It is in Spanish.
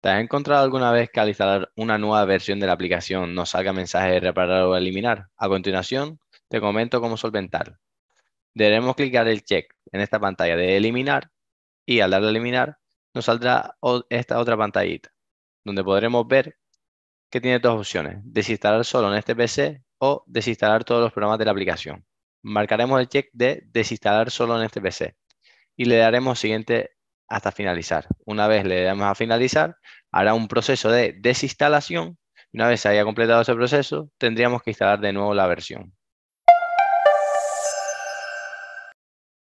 ¿Te has encontrado alguna vez que al instalar una nueva versión de la aplicación nos salga mensaje de reparar o eliminar? A continuación, te comento cómo solventar. Deberemos clicar el check en esta pantalla de eliminar y al darle a eliminar nos saldrá esta otra pantallita donde podremos ver que tiene dos opciones, desinstalar solo en este PC o desinstalar todos los programas de la aplicación. Marcaremos el check de desinstalar solo en este PC y le daremos siguiente hasta finalizar. Una vez le damos a finalizar, hará un proceso de desinstalación. Una vez haya completado ese proceso, tendríamos que instalar de nuevo la versión.